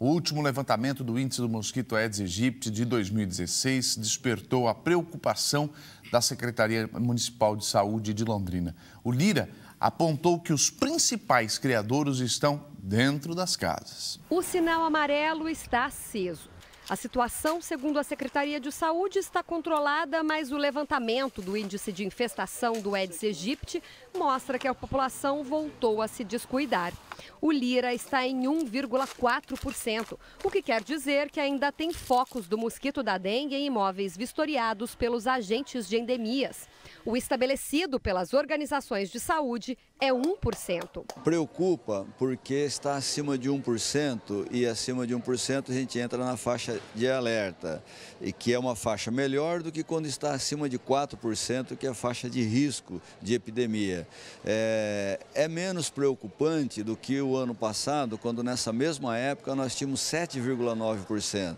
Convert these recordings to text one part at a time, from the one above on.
O último levantamento do índice do mosquito Aedes aegypti de 2016 despertou a preocupação da Secretaria Municipal de Saúde de Londrina. O Lira apontou que os principais criadores estão dentro das casas. O sinal amarelo está aceso. A situação, segundo a Secretaria de Saúde, está controlada, mas o levantamento do índice de infestação do Aedes aegypti mostra que a população voltou a se descuidar. O Lira está em 1,4%, o que quer dizer que ainda tem focos do mosquito da dengue em imóveis vistoriados pelos agentes de endemias. O estabelecido pelas organizações de saúde é 1%. Preocupa porque está acima de 1% e acima de 1% a gente entra na faixa de alerta, e que é uma faixa melhor do que quando está acima de 4%, que é a faixa de risco de epidemia é, é menos preocupante do que o ano passado, quando nessa mesma época nós tínhamos 7,9%,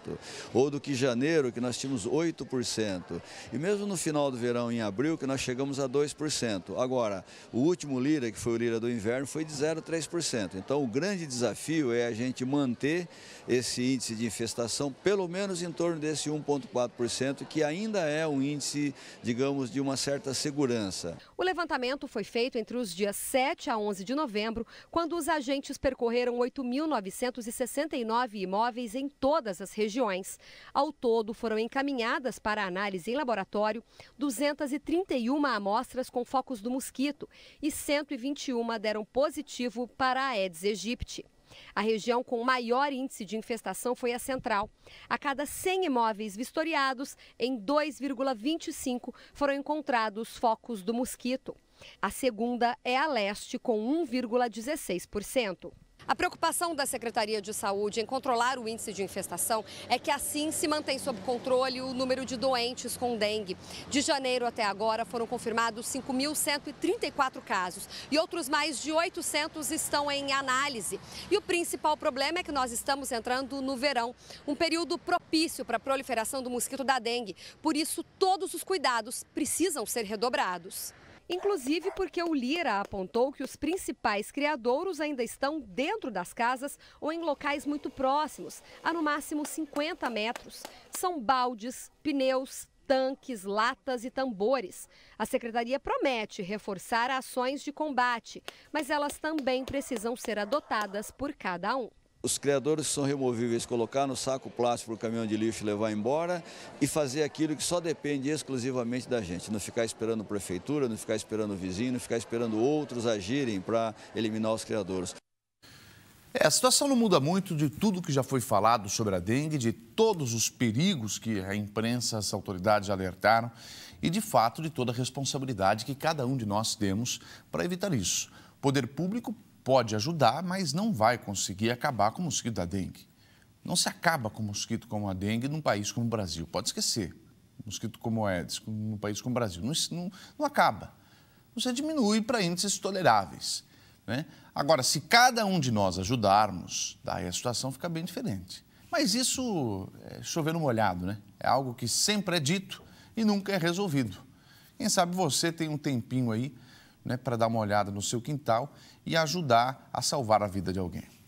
ou do que janeiro, que nós tínhamos 8%, e mesmo no final do verão, em abril, que nós chegamos a 2%. Agora, o último Lira, que foi o Lira do inverno, foi de 0,3%. Então, o grande desafio é a gente manter esse índice de infestação pelo menos em torno desse 1,4%, que ainda é um índice, digamos, de uma certa segurança. O levantamento foi feito entre os dias 7 a 11 de novembro, quando os agentes percorreram 8.969 imóveis em todas as regiões. Ao todo, foram encaminhadas para análise em laboratório 231 amostras com focos do mosquito e 121 deram positivo para a Aedes aegypti. A região com maior índice de infestação foi a central. A cada 100 imóveis vistoriados, em 2,25 foram encontrados focos do mosquito. A segunda é a leste, com 1,16%. A preocupação da Secretaria de Saúde em controlar o índice de infestação é que assim se mantém sob controle o número de doentes com dengue. De janeiro até agora foram confirmados 5.134 casos e outros mais de 800 estão em análise. E o principal problema é que nós estamos entrando no verão, um período propício para a proliferação do mosquito da dengue. Por isso, todos os cuidados precisam ser redobrados. Inclusive porque o Lira apontou que os principais criadouros ainda estão dentro das casas ou em locais muito próximos, a no máximo 50 metros. São baldes, pneus, tanques, latas e tambores. A secretaria promete reforçar ações de combate, mas elas também precisam ser adotadas por cada um os criadores são removíveis, colocar no saco plástico para o caminhão de lixo levar embora e fazer aquilo que só depende exclusivamente da gente. Não ficar esperando a prefeitura, não ficar esperando o vizinho, não ficar esperando outros agirem para eliminar os criadores. É, a situação não muda muito de tudo que já foi falado sobre a dengue, de todos os perigos que a imprensa, as autoridades alertaram e, de fato, de toda a responsabilidade que cada um de nós temos para evitar isso. poder público pode ajudar, mas não vai conseguir acabar com o mosquito da dengue. Não se acaba com mosquito como a dengue num país como o Brasil. Pode esquecer. mosquito como o Aedes, num país como o Brasil. Não, não, não acaba. Você diminui para índices toleráveis. Né? Agora, se cada um de nós ajudarmos, daí a situação fica bem diferente. Mas isso é chover no molhado, né? É algo que sempre é dito e nunca é resolvido. Quem sabe você tem um tempinho aí né, para dar uma olhada no seu quintal e ajudar a salvar a vida de alguém.